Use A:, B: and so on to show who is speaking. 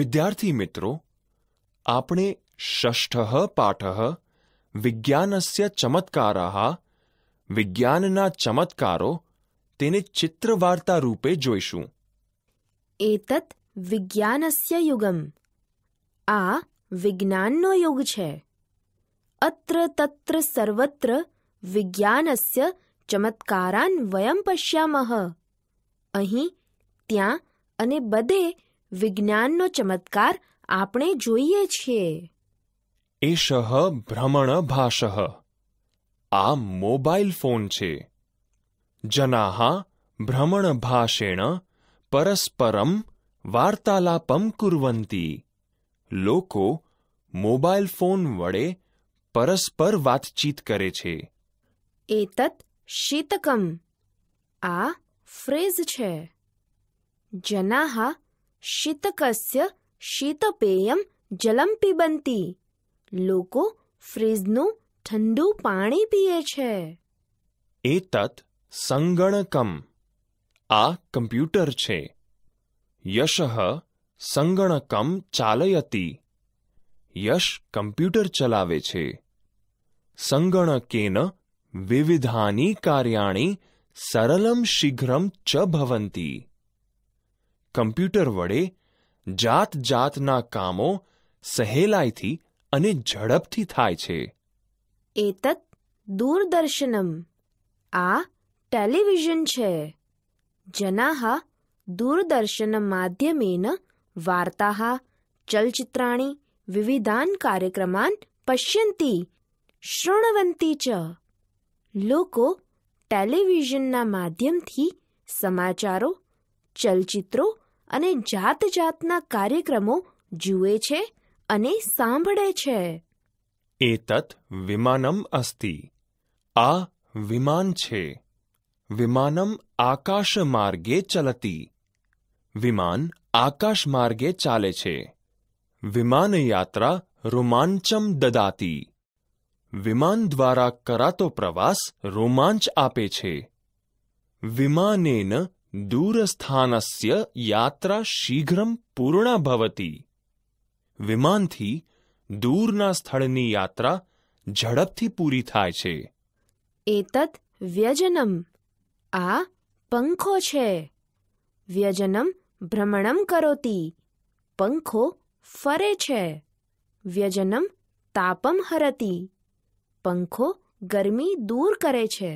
A: વિદ્યાર્થી મિત્રો આપણે ષષ્ઠ પાઠ વિજ્ઞાનસ્ય ચમત્કારા વિજ્ઞાનના ચમત્કારો તેને ચિત્રવાર્તા રૂપે જોઈશું
B: એતત વિજ્ઞાનસ્ય યુગમ આ વિજ્ઞાનનો યુગ છે અત્ર તત્ર સર્વત્ર વિજ્ઞાનસ્ય ચમત્કારાન વયમ પશ્યામહ અહીં ત્યાં અને બધે વિજ્ઞાનનો ચમત્કાર આપણે જોઈએ છીએ
A: એષહ ભ્રમણ ભાષ આ મોબાઈલ ફોન છે જનાહા ભ્રમણ ભાષેણ પરસ્પરમ વાર્તાલાપમ કુર્વંતી લોકો મોબાઈલ ફોન વડે પરસ્પર વાતચીત કરે છે
B: એતત શીતકમ આ ફ્રેઝ છે જનાહા શીતકસ્ય શીતપેયમ જલમ પીબંતી લોકો ફ્રીજનું ઠંડુ પાણી પીએ છે
A: એતત સંગણકમ આ કમ્પ્યુટર છે યશ સંગણકમ ચાલયતી યશ કમ્પ્યુટર ચલાવે છે સંગણકેન વિવિધાની કાર્યાણી સરલમ શીઘ્રમ ચ ભવંતી કમ્પ્યુટર વડે જાત જાતના કામો સહેલાઈથી અને ઝડપથી થાય છે
B: એતત દૂરદર્શનમ આ ટેલિવિઝન છે જનાહ દૂરદર્શન માધ્યમેન વાર્તા ચલચિત્રાણી વિવિધાન કાર્યક્રમાન પશ્યંતી શૃણવંતી ચ લોકો ટેલિવિઝનના માધ્યમથી સમાચારો ચલચિત્રો અને જાત જાતના કાર્યક્રમો જુએ છે અને સાંભળે છે
A: એતત વિમાનમ અસ્તિ આ વિમાન છે વિમાનમ આકાશ માર્ગે ચલતી વિમાન આકાશ માર્ગે ચાલે છે વિમાનયાત્રા રોમાંચમ દદાતી વિમાન દ્વારા કરાતો પ્રવાસ રોમાંચ આપે છે વિમાનેન દૂરસ્થાનસ્ય યાત્રા શીઘ્રમ પૂર્ણ ભવતી વિમાનથી દૂરના સ્થળની યાત્રા ઝડપથી પૂરી થાય છે
B: એતત વ્યજનમ આ પંખો છે વ્યજનમ ભ્રમણમ કરોતી પંખો ફરે છે વ્યજનમ તાપમ હરતી પંખો ગરમી દૂર કરે છે